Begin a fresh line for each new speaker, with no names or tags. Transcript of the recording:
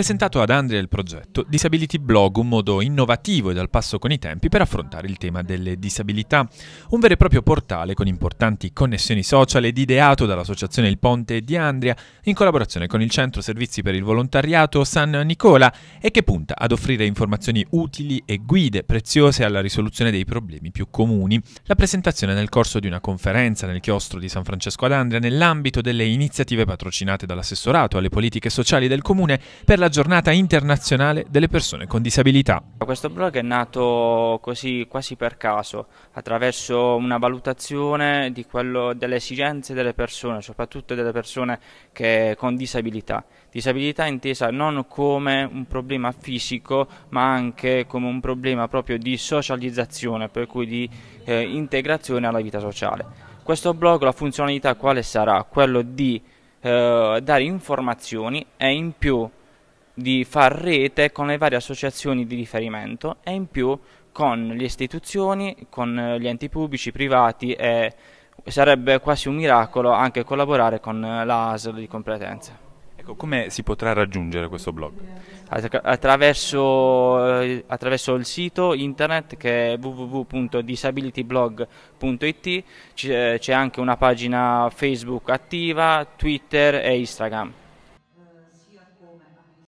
presentato ad Andrea il progetto Disability Blog, un modo innovativo e dal passo con i tempi per affrontare il tema delle disabilità. Un vero e proprio portale con importanti connessioni social ed ideato dall'associazione Il Ponte di Andria in collaborazione con il Centro Servizi per il Volontariato San Nicola e che punta ad offrire informazioni utili e guide preziose alla risoluzione dei problemi più comuni. La presentazione nel corso di una conferenza nel chiostro di San Francesco ad Andria nell'ambito delle iniziative patrocinate dall'assessorato alle politiche sociali del comune per la giornata internazionale delle persone con disabilità.
Questo blog è nato così quasi per caso, attraverso una valutazione quello, delle esigenze delle persone, soprattutto delle persone che, con disabilità. Disabilità intesa non come un problema fisico, ma anche come un problema proprio di socializzazione, per cui di eh, integrazione alla vita sociale. Questo blog la funzionalità quale sarà? Quello di eh, dare informazioni e in più di far rete con le varie associazioni di riferimento e in più con le istituzioni, con gli enti pubblici, privati e sarebbe quasi un miracolo anche collaborare con la ASL di competenza.
Ecco, come si potrà raggiungere questo blog?
attraverso, eh, attraverso, il sito internet che è www.disabilityblog.it, eh, c'è anche una pagina Facebook attiva, Twitter e Instagram.